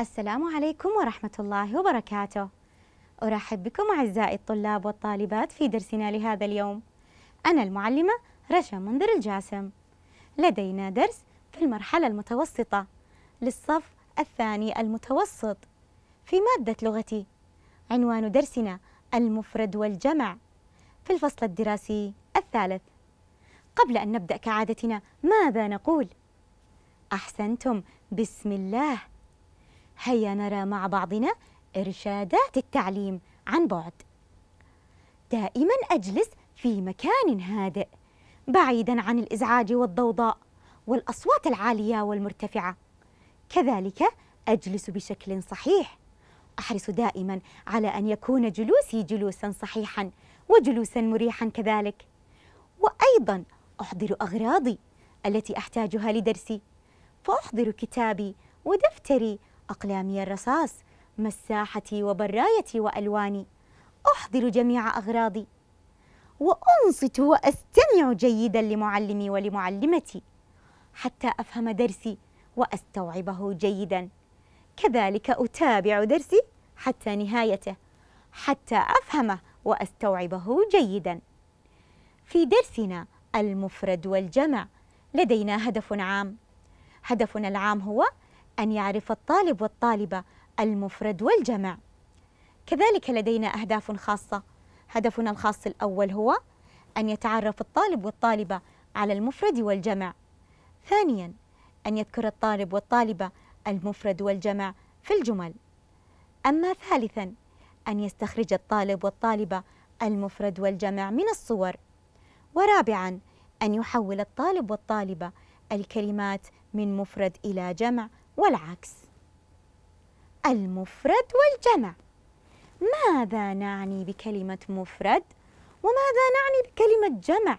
السلام عليكم ورحمة الله وبركاته أرحب بكم أعزائي الطلاب والطالبات في درسنا لهذا اليوم أنا المعلمة رشا منذر الجاسم لدينا درس في المرحلة المتوسطة للصف الثاني المتوسط في مادة لغتي عنوان درسنا المفرد والجمع في الفصل الدراسي الثالث قبل أن نبدأ كعادتنا ماذا نقول؟ أحسنتم بسم الله هيا نرى مع بعضنا إرشادات التعليم عن بعد دائما أجلس في مكان هادئ بعيدا عن الإزعاج والضوضاء والأصوات العالية والمرتفعة كذلك أجلس بشكل صحيح أحرص دائما على أن يكون جلوسي جلوسا صحيحا وجلوسا مريحا كذلك وأيضا أحضر أغراضي التي أحتاجها لدرسي فأحضر كتابي ودفتري أقلامي الرصاص مساحتي وبرايتي وألواني أحضر جميع أغراضي وأنصت وأستمع جيدا لمعلمي ولمعلمتي حتى أفهم درسي وأستوعبه جيدا كذلك أتابع درسي حتى نهايته حتى أفهمه وأستوعبه جيدا في درسنا المفرد والجمع لدينا هدف عام هدفنا العام هو أن يعرف الطالب والطالبة المفرد والجمع كذلك لدينا أهداف خاصة هدفنا الخاص الأول هو أن يتعرف الطالب والطالبة على المفرد والجمع ثانياً أن يذكر الطالب والطالبة المفرد والجمع في الجمل أما ثالثاً أن يستخرج الطالب والطالبة المفرد والجمع من الصور ورابعاً أن يحول الطالب والطالبة الكلمات من مفرد إلى جمع والعكس المفرد والجمع ماذا نعني بكلمة مفرد وماذا نعني بكلمة جمع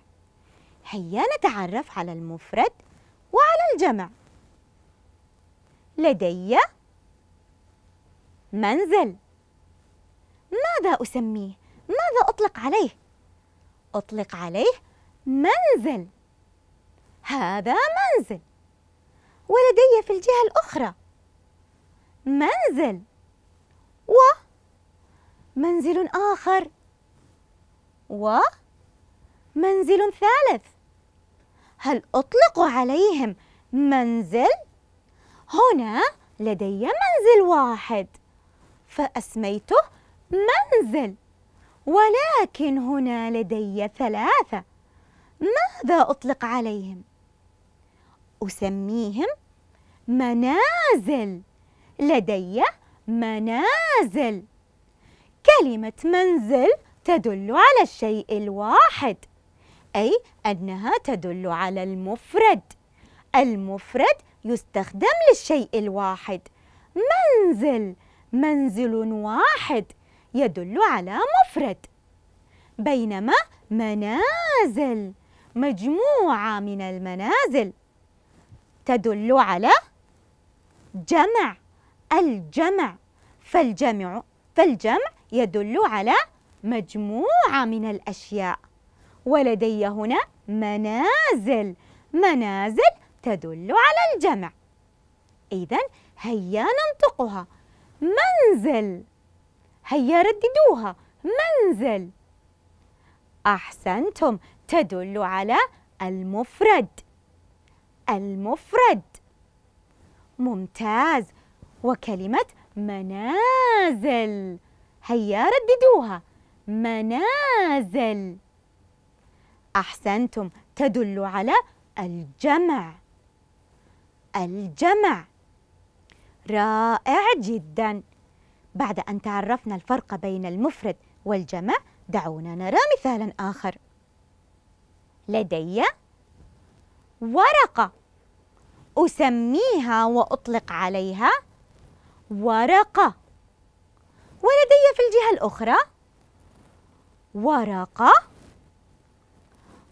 هيا نتعرف على المفرد وعلى الجمع لدي منزل ماذا أسميه؟ ماذا أطلق عليه؟ أطلق عليه منزل هذا منزل ولدي في الجهة الأخرى منزل و منزل آخر و منزل ثالث هل أطلق عليهم منزل؟ هنا لدي منزل واحد فأسميته منزل ولكن هنا لدي ثلاثة ماذا أطلق عليهم؟ أسميهم منازل لدي منازل كلمة منزل تدل على الشيء الواحد أي أنها تدل على المفرد المفرد يستخدم للشيء الواحد منزل منزل واحد يدل على مفرد بينما منازل مجموعة من المنازل تدل على جمع الجمع فالجمع فالجمع يدل على مجموعة من الأشياء ولدي هنا منازل منازل تدل على الجمع إذا هيا ننطقها منزل هيا رددوها منزل أحسنتم تدل على المفرد المفرد ممتاز وكلمة منازل هيا رددوها منازل أحسنتم تدل على الجمع الجمع رائع جدا بعد أن تعرفنا الفرق بين المفرد والجمع دعونا نرى مثالا آخر لدي ورقة أسميها وأطلق عليها ورقة ولدي في الجهة الأخرى ورقة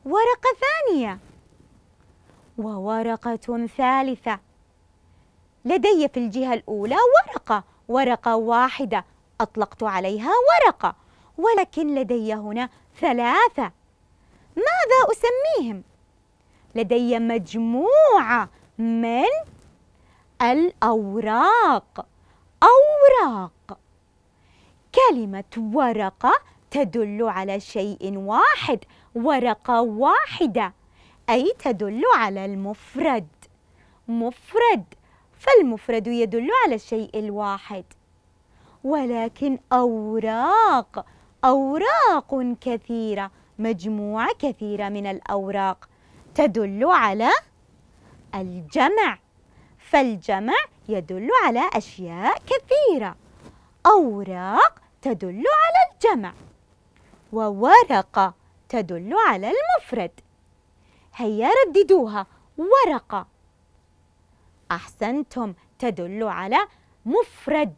ورقة ثانية وورقة ثالثة لدي في الجهة الأولى ورقة ورقة واحدة أطلقت عليها ورقة ولكن لدي هنا ثلاثة ماذا أسميهم؟ لدي مجموعة من الأوراق أوراق كلمة ورقة تدل على شيء واحد ورقة واحدة أي تدل على المفرد مفرد فالمفرد يدل على الشيء الواحد ولكن أوراق أوراق كثيرة مجموعة كثيرة من الأوراق تدل على الجمع فالجمع يدل على أشياء كثيرة أوراق تدل على الجمع وورقة تدل على المفرد هيا رددوها ورقة أحسنتم تدل على مفرد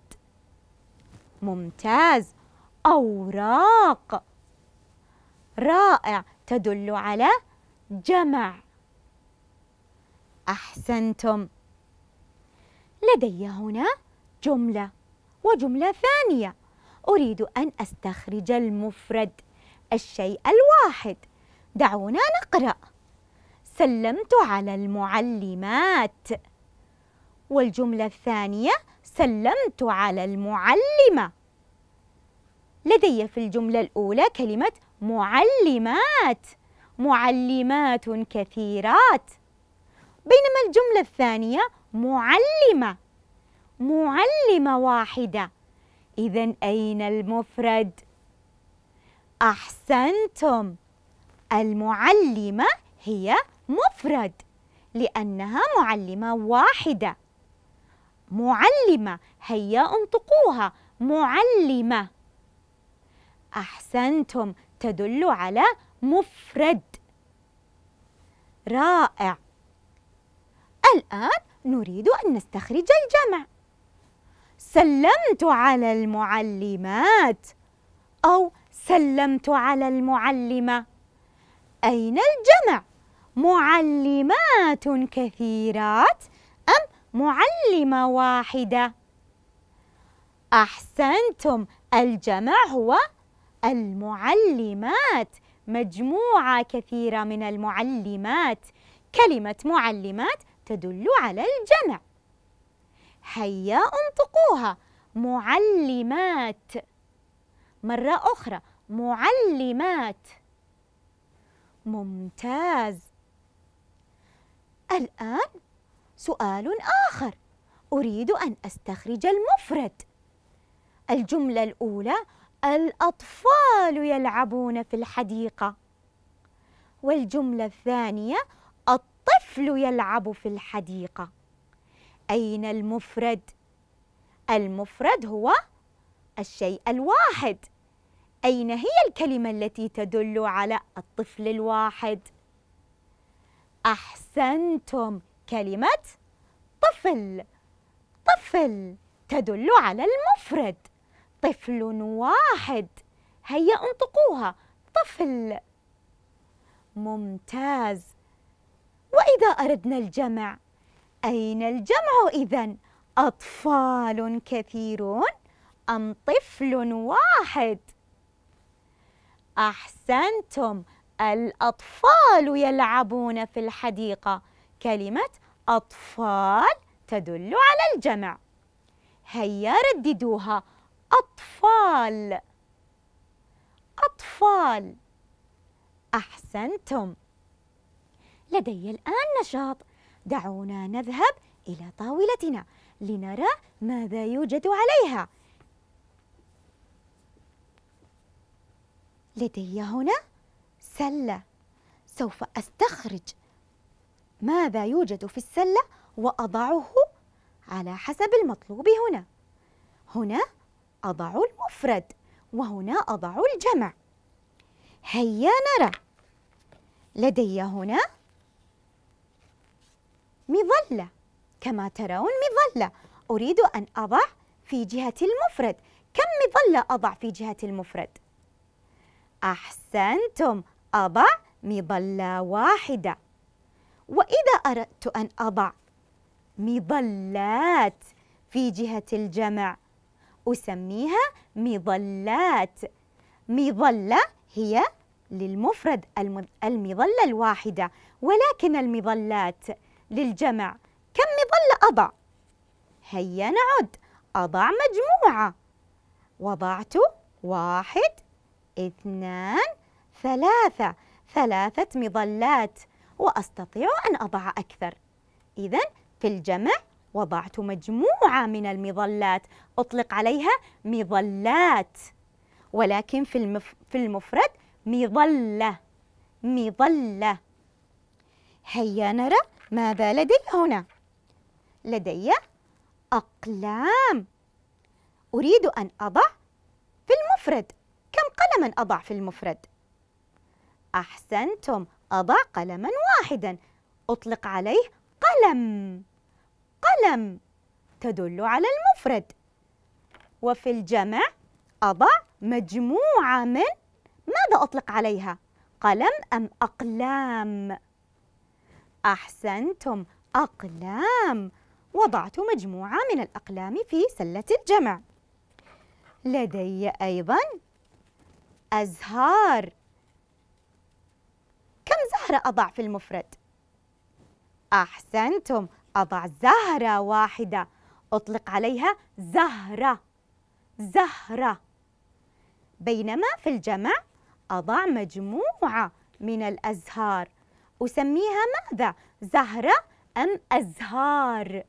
ممتاز أوراق رائع تدل على جمع أحسنتم لدي هنا جملة وجملة ثانية أريد أن أستخرج المفرد الشيء الواحد دعونا نقرأ سلمت على المعلمات والجملة الثانية سلمت على المعلمة لدي في الجملة الأولى كلمة معلمات معلمات كثيرات بينما الجملة الثانية معلمة معلمة واحدة إذا أين المفرد؟ أحسنتم المعلمة هي مفرد لأنها معلمة واحدة معلمة هيا انطقوها معلمة أحسنتم تدل على مفرد رائع الآن نريد أن نستخرج الجمع سلمت على المعلمات أو سلمت على المعلمة أين الجمع؟ معلمات كثيرات أم معلمة واحدة؟ أحسنتم الجمع هو المعلمات مجموعة كثيرة من المعلمات كلمة معلمات تدل على الجمع هيا انطقوها معلمات مرة أخرى معلمات ممتاز الآن سؤال آخر أريد أن أستخرج المفرد الجملة الأولى الأطفال يلعبون في الحديقة والجملة الثانية الطفل يلعب في الحديقة أين المفرد؟ المفرد هو الشيء الواحد أين هي الكلمة التي تدل على الطفل الواحد؟ أحسنتم كلمة طفل طفل تدل على المفرد طفل واحد هيا انطقوها طفل ممتاز إذا أردنا الجمع أين الجمع إذا؟ أطفال كثيرون أم طفل واحد؟ أحسنتم الأطفال يلعبون في الحديقة كلمة أطفال تدل على الجمع هيا رددوها أطفال أطفال أحسنتم لدي الآن نشاط دعونا نذهب إلى طاولتنا لنرى ماذا يوجد عليها لدي هنا سلة سوف أستخرج ماذا يوجد في السلة وأضعه على حسب المطلوب هنا هنا أضع المفرد وهنا أضع الجمع هيا نرى لدي هنا مظلة كما ترون مظلة أريد أن أضع في جهة المفرد كم مظلة أضع في جهة المفرد؟ أحسنتم أضع مظلة واحدة وإذا أردت أن أضع مظلات في جهة الجمع أسميها مظلات مظلة هي للمفرد المظلة الواحدة ولكن المظلات للجمع كم مظلة أضع؟ هيا نعد أضع مجموعة وضعت واحد اثنان ثلاثة ثلاثة مظلات وأستطيع أن أضع أكثر إذا في الجمع وضعت مجموعة من المظلات أطلق عليها مظلات ولكن في, المف... في المفرد مظلة مظلة هيا نرى ماذا لدي هنا؟ لدي أقلام أريد أن أضع في المفرد كم قلما أضع في المفرد؟ أحسنتم أضع قلما واحدا أطلق عليه قلم قلم تدل على المفرد وفي الجمع أضع مجموعة من ماذا أطلق عليها؟ قلم أم أقلام؟ أحسنتم أقلام وضعت مجموعة من الأقلام في سلة الجمع لدي أيضا أزهار كم زهرة أضع في المفرد؟ أحسنتم أضع زهرة واحدة أطلق عليها زهرة زهرة بينما في الجمع أضع مجموعة من الأزهار أسميها ماذا؟ زهرة أم أزهار؟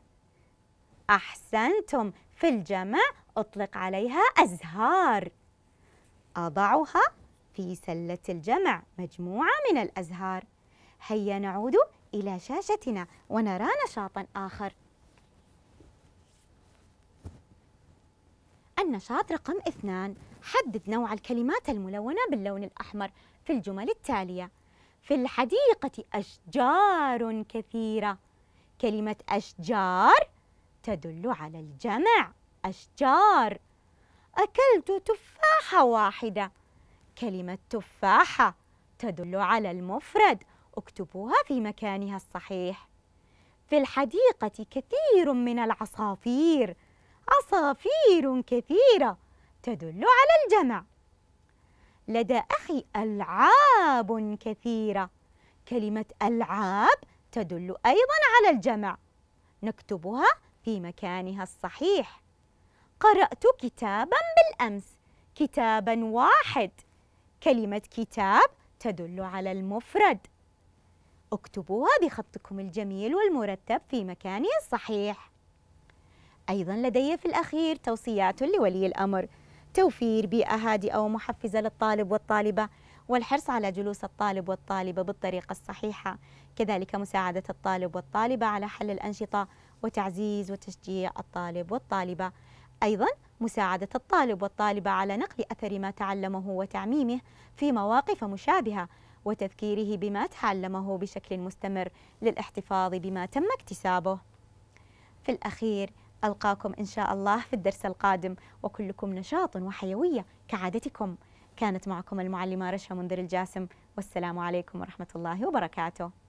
أحسنتم في الجمع أطلق عليها أزهار أضعها في سلة الجمع مجموعة من الأزهار هيا نعود إلى شاشتنا ونرى نشاطا آخر النشاط رقم اثنان حدد نوع الكلمات الملونة باللون الأحمر في الجمل التالية في الحديقة أشجار كثيرة كلمة أشجار تدل على الجمع أشجار أكلت تفاحة واحدة كلمة تفاحة تدل على المفرد اكتبوها في مكانها الصحيح في الحديقة كثير من العصافير عصافير كثيرة تدل على الجمع لدى أخي ألعاب كثيرة كلمة ألعاب تدل أيضا على الجمع نكتبها في مكانها الصحيح قرأت كتابا بالأمس كتابا واحد كلمة كتاب تدل على المفرد اكتبوها بخطكم الجميل والمرتب في مكانه الصحيح أيضا لدي في الأخير توصيات لولي الأمر توفير بيئة هادئة ومحفزة للطالب والطالبة والحرص على جلوس الطالب والطالبة بالطريقة الصحيحة كذلك مساعدة الطالب والطالبة على حل الأنشطة وتعزيز وتشجيع الطالب والطالبة أيضا مساعدة الطالب والطالبة على نقل أثر ما تعلمه وتعميمه في مواقف مشابهة وتذكيره بما تعلمه بشكل مستمر للاحتفاظ بما تم اكتسابه في الأخير ألقاكم إن شاء الله في الدرس القادم وكلكم نشاط وحيوية كعادتكم كانت معكم المعلمة رشا منذر الجاسم والسلام عليكم ورحمة الله وبركاته